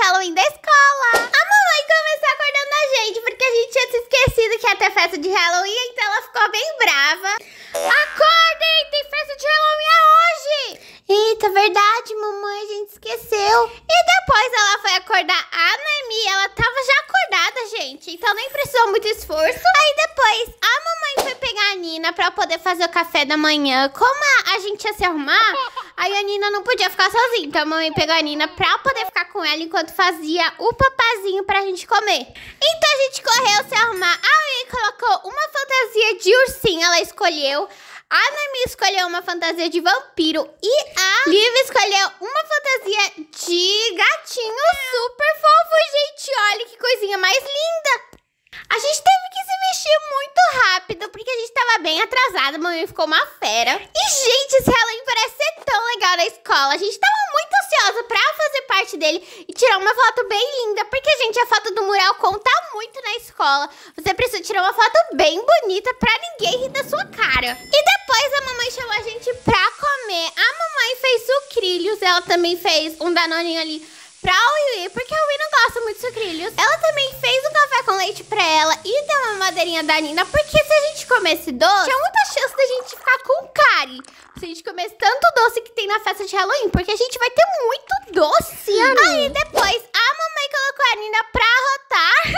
Halloween da escola. A mamãe começou acordando a gente, porque a gente tinha se esquecido que ia ter festa de Halloween, então ela ficou bem brava. Acordem, tem festa de Halloween hoje! Eita, verdade, mamãe, a gente esqueceu. E depois ela foi acordar a Noemi, ela tava já acordada, gente, então nem precisou muito esforço. Aí depois a mamãe foi pegar a Nina pra poder fazer o café da manhã. Como a gente ia se arrumar... Aí a Nina não podia ficar sozinha, então a mamãe pegou a Nina pra poder ficar com ela enquanto fazia o papazinho pra gente comer. Então a gente correu se arrumar. A Mimi colocou uma fantasia de ursinho, ela escolheu. A Nami escolheu uma fantasia de vampiro e a Liv escolheu uma fantasia de gatinho super fofo, gente. Olha que coisinha mais linda. A gente teve que se mexer muito rápido, porque a gente tava bem atrasada, a mamãe ficou uma fera. E, gente, esse Halloween parece ser tão legal na escola. A gente tava muito ansiosa pra fazer parte dele e tirar uma foto bem linda, porque, gente, a foto do mural conta muito na escola. Você precisa tirar uma foto bem bonita pra ninguém rir da sua cara. E depois a mamãe chamou a gente pra comer. A mamãe fez sucrilhos, ela também fez um danoninho ali pra Wii, porque a Wii não gosta muito de sucrilhos. Ela também fez um café com leite pra ela e deu uma madeirinha da Nina, porque se a gente comesse doce, tinha muita chance da gente ficar com cari. Se a gente comer tanto doce que tem na festa de Halloween, porque a gente vai ter muito doce. Sim, Aí depois a mamãe colocou a Nina pra rotar.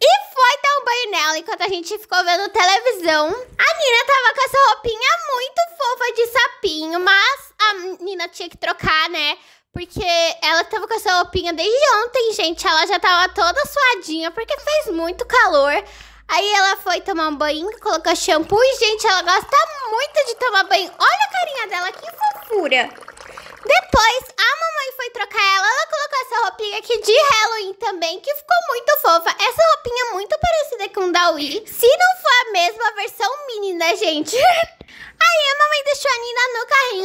e foi dar um banho nela enquanto a gente ficou vendo televisão. A Nina tava com essa roupinha muito fofa de sapinho, mas a Nina tinha que trocar, né? Porque ela tava com essa roupinha desde ontem, gente. Ela já tava toda suadinha, porque fez muito calor. Aí ela foi tomar um banho, colocou shampoo. E, gente, ela gosta muito de tomar banho. Olha a carinha dela, que fofura. Depois, a mamãe foi trocar ela. Ela colocou essa roupinha aqui de Halloween também, que ficou muito fofa. Essa roupinha é muito parecida com da Wii. Se não for a mesma versão mini, né, gente? Aí a mamãe deixou a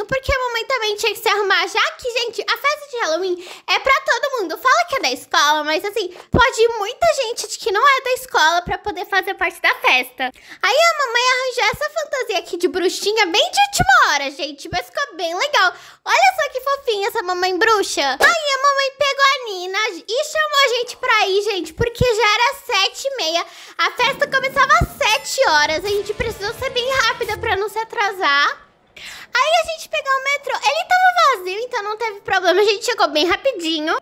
porque a mamãe também tinha que se arrumar, já que, gente, a festa de Halloween é pra todo mundo. Fala que é da escola, mas assim, pode ir muita gente de que não é da escola pra poder fazer parte da festa. Aí a mamãe arranjou essa fantasia aqui de bruxinha bem de última hora, gente, mas ficou bem legal. Olha só que fofinha essa mamãe bruxa. Aí a mamãe pegou a Nina e chamou a gente pra ir, gente, porque já era sete e meia. A festa começava às sete horas, a gente precisou ser bem rápida pra não se atrasar. Aí a gente pegou o metrô. Ele tava vazio, então não teve problema. A gente chegou bem rapidinho.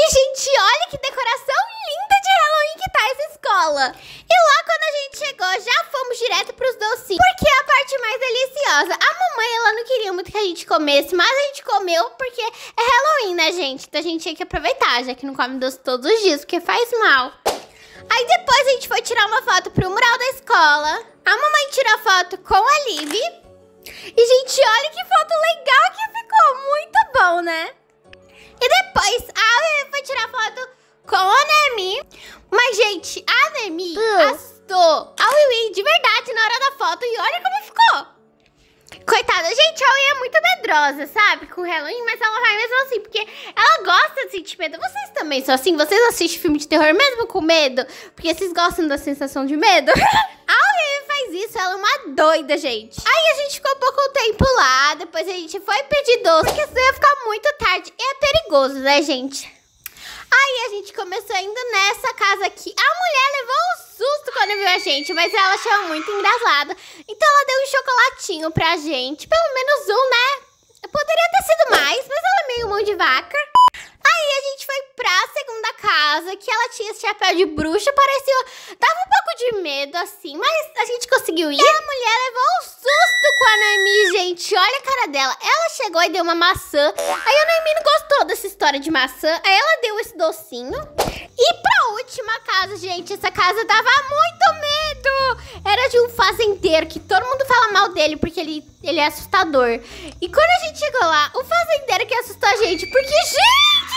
E, gente, olha que decoração linda de Halloween que tá essa escola. E lá, quando a gente chegou, já fomos direto pros docinhos. Porque é a parte mais deliciosa. A mamãe, ela não queria muito que a gente comesse, mas a gente comeu porque é Halloween, né, gente? Então a gente tinha que aproveitar, já que não come doce todos os dias, porque faz mal. Aí depois a gente foi tirar uma foto pro mural da escola. A mamãe tirou foto com a Liv. E, gente, olha que foto legal que ficou. Muito bom, né? E depois a Ave foi tirar foto com a Nemi. Mas, gente, a Nemi uh. Ah. astou a Wiwi de verdade na hora da foto. E olha como ficou. Coitada, gente, a Wiwi é muito medrosa, sabe? Com o Halloween, mas ela vai mesmo assim, porque ela gosta de sentir medo. Vocês também são assim? Vocês assistem filme de terror mesmo com medo? Porque vocês gostam da sensação de medo? fez isso, ela é uma doida, gente. Aí a gente ficou pouco tempo lá, depois a gente foi pedir doce, porque senão ia ficar muito tarde e é perigoso, né, gente? Aí a gente começou indo nessa casa aqui. A mulher levou um susto quando viu a gente, mas ela achou muito engraçada. Então ela deu um chocolatinho pra gente, pelo menos um, né? Poderia ter sido mais, mas ela é meio mão de vaca. Aí a gente foi pra segunda casa, que ela tinha esse chapéu de bruxa, parecia. Dava um pouco de medo, assim, mas a gente conseguiu ir. E a mulher levou um susto com a Noemi, gente. Olha a cara dela. Ela chegou e deu uma maçã. Aí a Noemi não gostou dessa história de maçã. Aí ela deu esse docinho. E pra última casa, gente, essa casa dava muito medo. Era de um fazendeiro que todo mundo fala mal dele porque ele, ele é assustador. E quando a gente chegou lá, o fazendeiro que assustou a gente, porque, gente!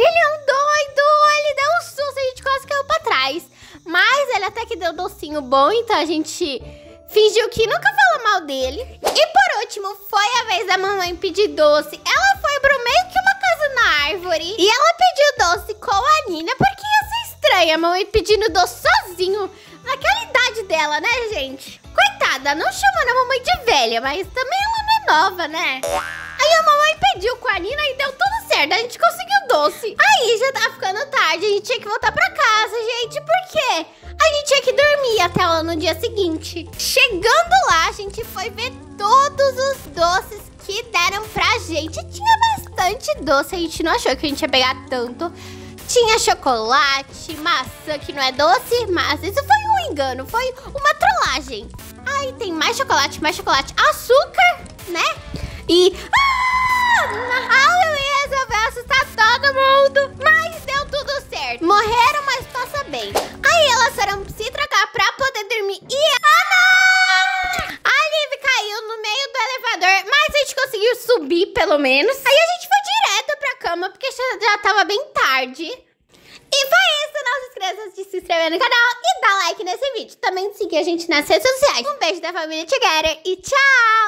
Ele é um doido, ele deu um susto, a gente quase caiu pra trás. Mas ele até que deu um docinho bom, então a gente fingiu que nunca falou mal dele. E por último, foi a vez da mamãe pedir doce. Ela foi pro meio que uma casa na árvore e ela pediu doce com a Nina, porque ia ser estranha a mamãe pedindo doce sozinho. Naquela idade dela, né, gente? Coitada, não chamando a mamãe de velha, mas também ela não é nova, né? Aí a mamãe pediu com a Nina e deu tudo certo, a gente conseguiu doce. Aí já tá ficando tarde, a gente tinha que voltar pra casa, gente. Por quê? A gente tinha que dormir até lá no dia seguinte. Chegando lá, a gente foi ver todos os doces que deram pra gente. Tinha bastante doce, a gente não achou que a gente ia pegar tanto. Tinha chocolate, maçã que não é doce, mas isso foi um engano, foi uma trollagem. Aí tem mais chocolate, mais chocolate, açúcar, né? E... Ah! Halloween! assustar tá todo mundo. Mas deu tudo certo. Morreram, mas passa tá bem. Aí elas foram se trocar pra poder dormir. E... Ah, A Liv caiu no meio do elevador, mas a gente conseguiu subir, pelo menos. Aí a gente foi direto pra cama, porque já tava bem tarde. E foi isso, não se esqueça de se inscrever no canal e dar like nesse vídeo. Também seguir a gente nas redes sociais. Um beijo da família Together e tchau!